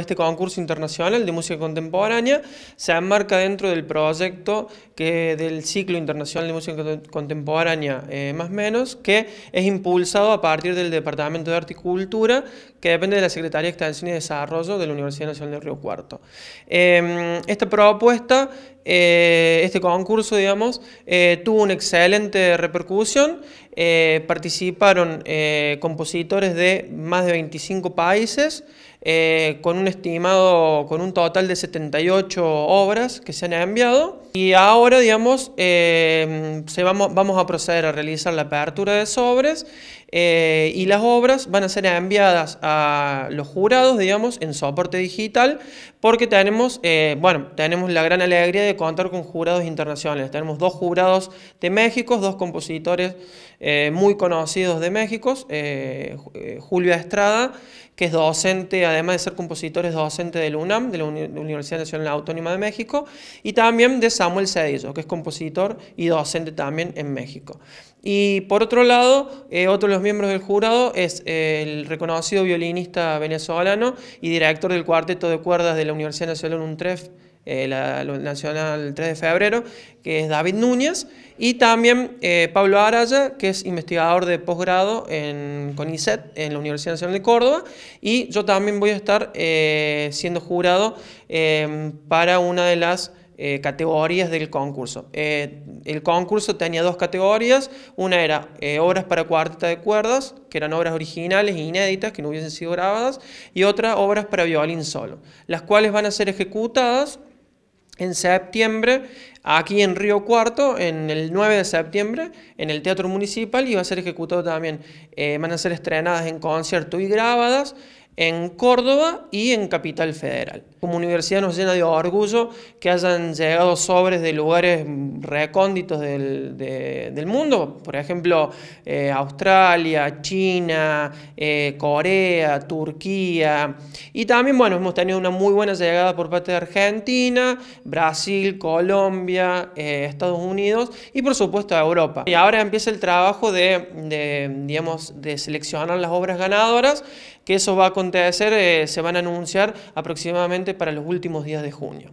Este concurso internacional de música contemporánea se enmarca dentro del proyecto que del ciclo internacional de música contemporánea eh, más más menos, que es impulsado a partir del Departamento de Arte y Cultura, que depende de la Secretaría de Extensión y Desarrollo de la Universidad Nacional de Río Cuarto. Em, esta propuesta eh, este, concurso, digamos, eh, tuvo una excelente repercusión. Eh, participaron eh, compositores de más de 25 países, con un estimado, con un total de 78 obras que se han enviado. Y ahora, digamos, vamos, a proceder a realizar la apertura de sobres y las obras van a ser enviadas a los jurados, digamos, en soporte digital, porque tenemos, bueno, tenemos la gran alegría de contar con jurados internacionales. Tenemos dos jurados de México, dos compositores eh, muy conocidos de México, eh, eh, Julio Estrada, que es docente, además de ser compositor, es docente del UNAM, de la Universidad Nacional Autónoma de México, y también de Samuel Cedillo, que es compositor y docente también en México. Y por otro lado, otro de los miembros del jurado es el reconocido violinista venezolano y director del cuarteto de cuerdas de la Universidad Nacional UNTREF, eh, la, Nacional 3 de febrero, que es David Núñez, y también eh, Pablo Araya, que es investigador de posgrado en CONICET, en la Universidad Nacional de Córdoba, y yo también voy a estar eh, siendo jurado em, para una de las... categorías del concurso. el concurso tenía dos categorías, una era obras para cuarteta de cuerdas, que eran obras originales e inéditas que no hubiesen sido grabadas, y otra obras para violín solo, las cuales van a ser ejecutadas en septiembre, aquí en Río Cuarto, en el 9 de septiembre, en el Teatro Municipal, y va a ser ejecutado también. Eh, van a ser estrenadas en concierto y grabadas en Córdoba y en Capital Federal. Como universidad nos llena de orgullo que hayan llegado sobres de lugares recónditos del, mundo, por ejemplo, eh, Australia, China, eh, Corea, Turquía, y también, bueno, hemos tenido una muy buena llegada por parte de Argentina, Brasil, Colombia, eh, Estados Unidos y por supuesto Europa. Y ahora empieza el trabajo de, digamos, de seleccionar las obras ganadoras, que eso va a acontecer, eh, se van a anunciar aproximadamente para los últimos días de junio.